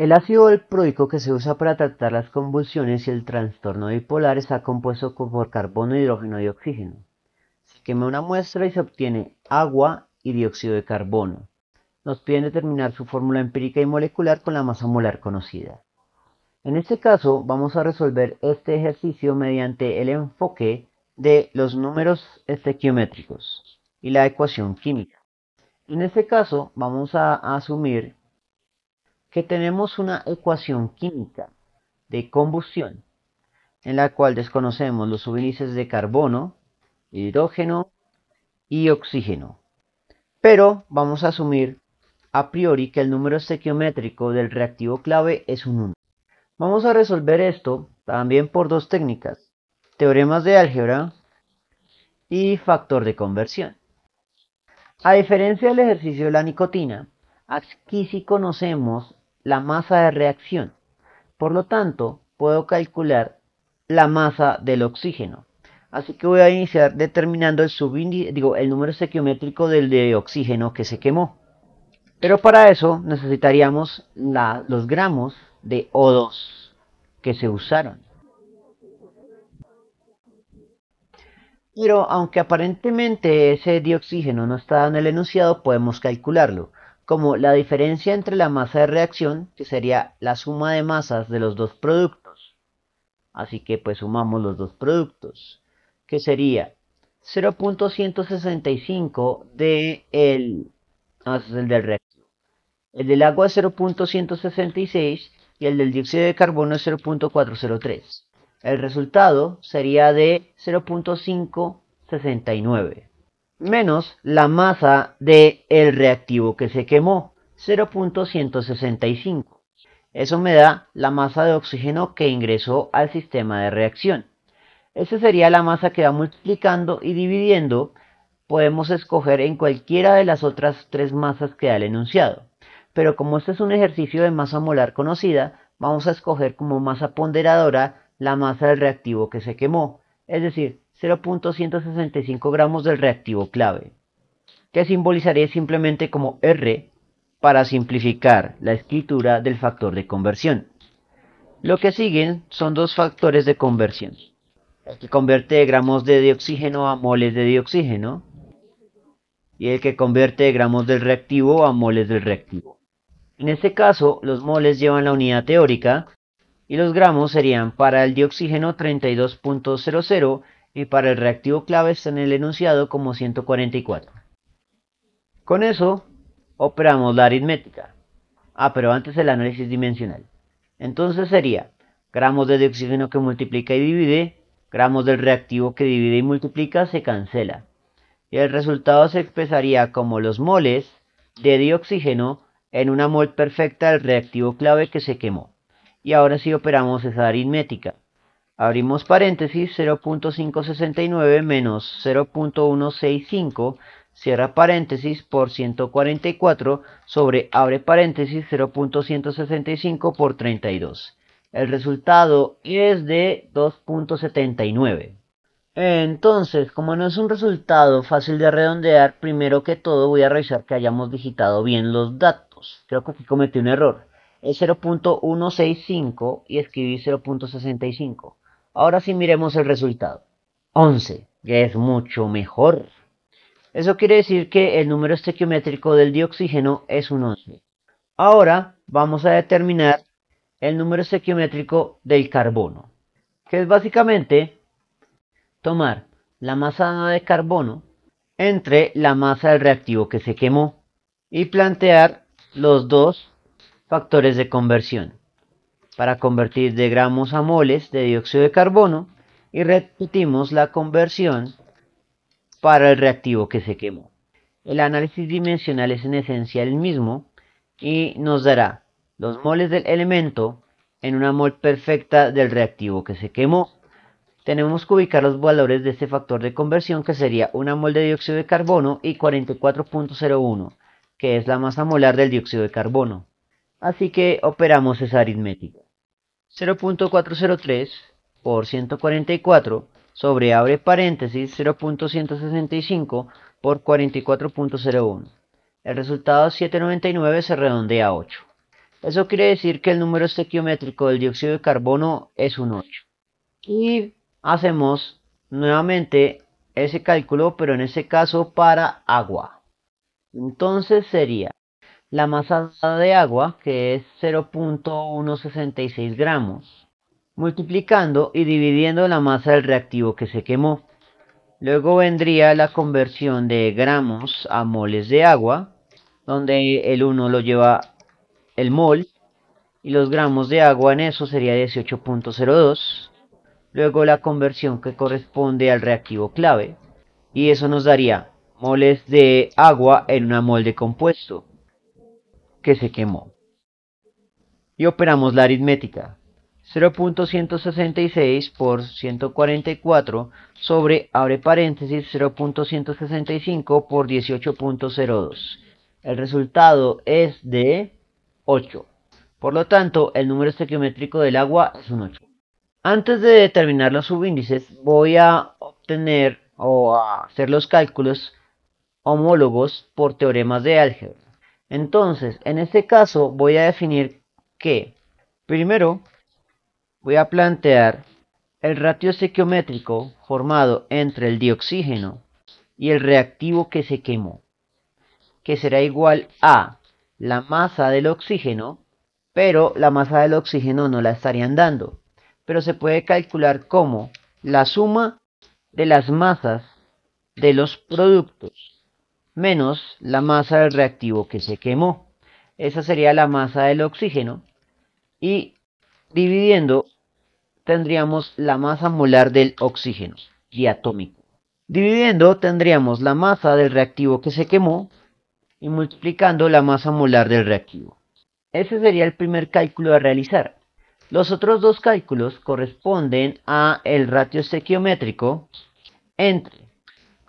El ácido pródico que se usa para tratar las convulsiones y el trastorno bipolar está compuesto por carbono, hidrógeno y oxígeno. Se quema una muestra y se obtiene agua y dióxido de carbono. Nos piden determinar su fórmula empírica y molecular con la masa molar conocida. En este caso vamos a resolver este ejercicio mediante el enfoque de los números estequiométricos y la ecuación química. En este caso vamos a asumir que tenemos una ecuación química de combustión en la cual desconocemos los subíndices de carbono, hidrógeno y oxígeno. Pero vamos a asumir a priori que el número estequiométrico del reactivo clave es un 1. Vamos a resolver esto también por dos técnicas, teoremas de álgebra y factor de conversión. A diferencia del ejercicio de la nicotina, aquí sí conocemos la masa de reacción. Por lo tanto, puedo calcular la masa del oxígeno. Así que voy a iniciar determinando el digo, el número estequiométrico del de oxígeno que se quemó. Pero para eso necesitaríamos los gramos de O2 que se usaron. Pero aunque aparentemente ese dioxígeno no está en el enunciado, podemos calcularlo como la diferencia entre la masa de reacción, que sería la suma de masas de los dos productos. Así que pues sumamos los dos productos, que sería 0.165 de el, el del reactivo. El del agua es 0.166 y el del dióxido de carbono es 0.403. El resultado sería de 0.569 menos la masa de el reactivo que se quemó, 0.165. Eso me da la masa de oxígeno que ingresó al sistema de reacción. Esa sería la masa que va multiplicando y dividiendo. Podemos escoger en cualquiera de las otras tres masas que da el enunciado. Pero como este es un ejercicio de masa molar conocida, vamos a escoger como masa ponderadora la masa del reactivo que se quemó, es decir, 0.165 gramos del reactivo clave, que simbolizaré simplemente como R para simplificar la escritura del factor de conversión. Lo que siguen son dos factores de conversión, el que convierte gramos de oxígeno a moles de oxígeno y el que convierte gramos del reactivo a moles del reactivo. En este caso, los moles llevan la unidad teórica y los gramos serían para el dioxígeno 32.00 y para el reactivo clave está en el enunciado como 144. Con eso operamos la aritmética. Ah, pero antes el análisis dimensional. Entonces sería gramos de dioxígeno que multiplica y divide, gramos del reactivo que divide y multiplica se cancela. Y el resultado se expresaría como los moles de dioxígeno en una mol perfecta del reactivo clave que se quemó. Y ahora sí operamos esa aritmética. Abrimos paréntesis 0.569 menos 0.165, cierra paréntesis por 144 sobre abre paréntesis 0.165 por 32. El resultado es de 2.79. Entonces, como no es un resultado fácil de redondear, primero que todo voy a revisar que hayamos digitado bien los datos. Creo que aquí cometí un error. Es 0.165 y escribí 0.65. Ahora sí miremos el resultado. 11, que es mucho mejor. Eso quiere decir que el número estequiométrico del dioxígeno es un 11. Ahora vamos a determinar el número estequiométrico del carbono, que es básicamente tomar la masa de carbono entre la masa del reactivo que se quemó y plantear los dos factores de conversión para convertir de gramos a moles de dióxido de carbono y repetimos la conversión para el reactivo que se quemó. El análisis dimensional es en esencia el mismo y nos dará los moles del elemento en una mol perfecta del reactivo que se quemó. Tenemos que ubicar los valores de este factor de conversión que sería una mol de dióxido de carbono y 44.01, que es la masa molar del dióxido de carbono. Así que operamos esa aritmética. 0.403 por 144 sobre abre paréntesis 0.165 por 44.01. El resultado 799 se redondea a 8. Eso quiere decir que el número estequiométrico del dióxido de carbono es un 8. Y hacemos nuevamente ese cálculo, pero en este caso para agua. Entonces sería la masa de agua, que es 0.166 gramos, multiplicando y dividiendo la masa del reactivo que se quemó. Luego vendría la conversión de gramos a moles de agua, donde el 1 lo lleva el mol y los gramos de agua en eso sería 18.02. Luego la conversión que corresponde al reactivo clave y eso nos daría moles de agua en una mol de compuesto que se quemó. Y operamos la aritmética. 0.166 por 144 sobre, abre paréntesis, 0.165 por 18.02. El resultado es de 8. Por lo tanto, el número estequiométrico del agua es un 8. Antes de determinar los subíndices, voy a obtener o a hacer los cálculos homólogos por teoremas de álgebra. Entonces, en este caso voy a definir que primero voy a plantear el ratio estequiométrico formado entre el dioxígeno y el reactivo que se quemó, que será igual a la masa del oxígeno, pero la masa del oxígeno no la estarían dando, pero se puede calcular como la suma de las masas de los productos menos la masa del reactivo que se quemó. Esa sería la masa del oxígeno. Y dividiendo tendríamos la masa molar del oxígeno diatómico. Dividiendo tendríamos la masa del reactivo que se quemó y multiplicando la masa molar del reactivo. Ese sería el primer cálculo a realizar. Los otros dos cálculos corresponden a el ratio estequiométrico entre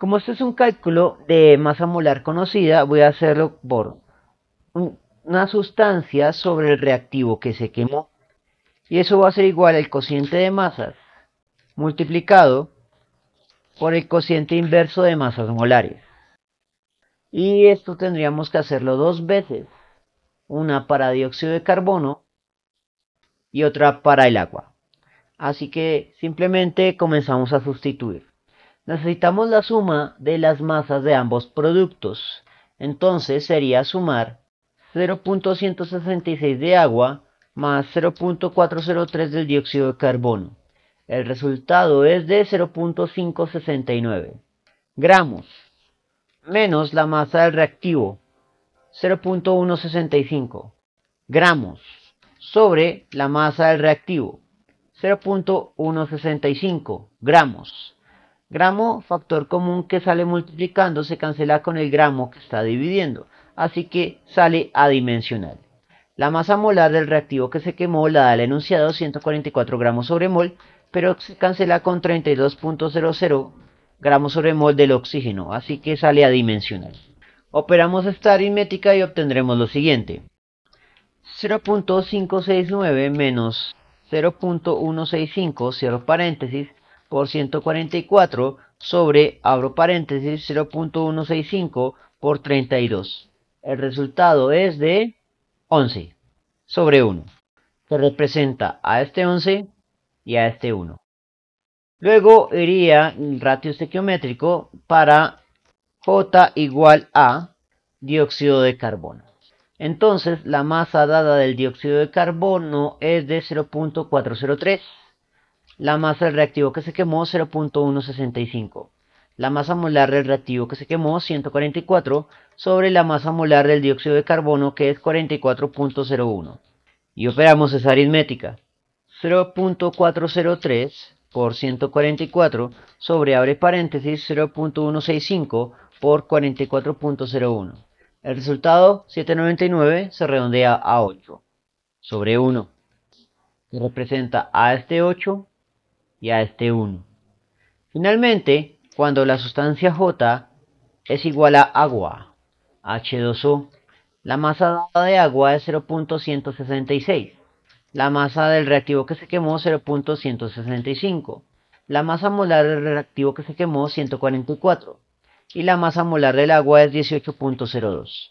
como este es un cálculo de masa molar conocida, voy a hacerlo por una sustancia sobre el reactivo que se quemó. Y eso va a ser igual al cociente de masas multiplicado por el cociente inverso de masas molares. Y esto tendríamos que hacerlo dos veces. Una para dióxido de carbono y otra para el agua. Así que simplemente comenzamos a sustituir necesitamos la suma de las masas de ambos productos. Entonces sería sumar 0.166 de agua más 0.403 del dióxido de carbono. El resultado es de 0.569 gramos menos la masa del reactivo 0.165 gramos sobre la masa del reactivo 0.165 gramos. Gramo, factor común que sale multiplicando, se cancela con el gramo que está dividiendo, así que sale adimensional. La masa molar del reactivo que se quemó la da el enunciado 144 gramos sobre mol, pero se cancela con 32.00 gramos sobre mol del oxígeno, así que sale adimensional. Operamos esta aritmética y obtendremos lo siguiente. 0.569 menos 0.165, cierro paréntesis, por 144 sobre, abro paréntesis, 0.165 por 32. El resultado es de 11 sobre 1, que representa a este 11 y a este 1. Luego iría el ratio estequiométrico para J igual a dióxido de carbono. Entonces la masa dada del dióxido de carbono es de 0.403 la masa del reactivo que se quemó 0.165. La masa molar del reactivo que se quemó 144 sobre la masa molar del dióxido de carbono que es 44.01. Y operamos esa aritmética. 0.403 por 144 sobre abre paréntesis 0.165 por 44.01. El resultado 799 se redondea a 8 sobre 1, representa a este 8 y a este 1. Finalmente, cuando la sustancia J es igual a agua, H2O, la masa dada de agua es 0.166, la masa del reactivo que se quemó 0.165, la masa molar del reactivo que se quemó 144 y la masa molar del agua es 18.02.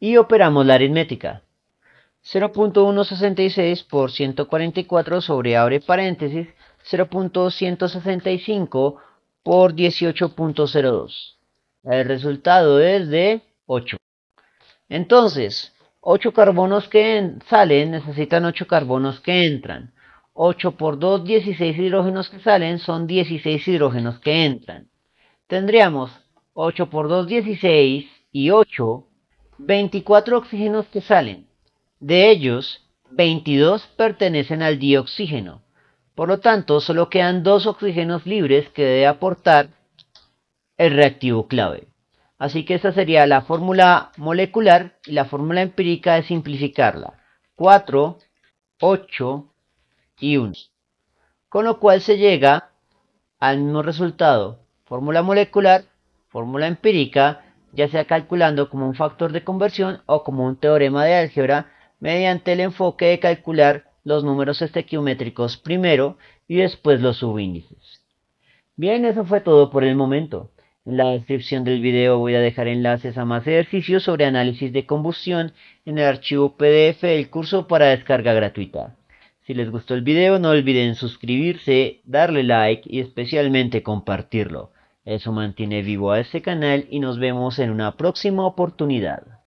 Y operamos la aritmética. 0.166 por 144 sobre abre paréntesis 0.165 por 18.02. El resultado es de 8. Entonces, 8 carbonos que salen necesitan 8 carbonos que entran. 8 por 2, 16 hidrógenos que salen son 16 hidrógenos que entran. Tendríamos 8 por 2, 16 y 8, 24 oxígenos que salen. De ellos, 22 pertenecen al dioxígeno. Por lo tanto, solo quedan dos oxígenos libres que debe aportar el reactivo clave. Así que esta sería la fórmula molecular y la fórmula empírica de simplificarla. 4, 8 y 1. Con lo cual se llega al mismo resultado. Fórmula molecular, fórmula empírica, ya sea calculando como un factor de conversión o como un teorema de álgebra mediante el enfoque de calcular los números estequiométricos primero y después los subíndices. Bien, eso fue todo por el momento. En la descripción del video voy a dejar enlaces a más ejercicios sobre análisis de combustión en el archivo PDF del curso para descarga gratuita. Si les gustó el video no olviden suscribirse, darle like y especialmente compartirlo. Eso mantiene vivo a este canal y nos vemos en una próxima oportunidad.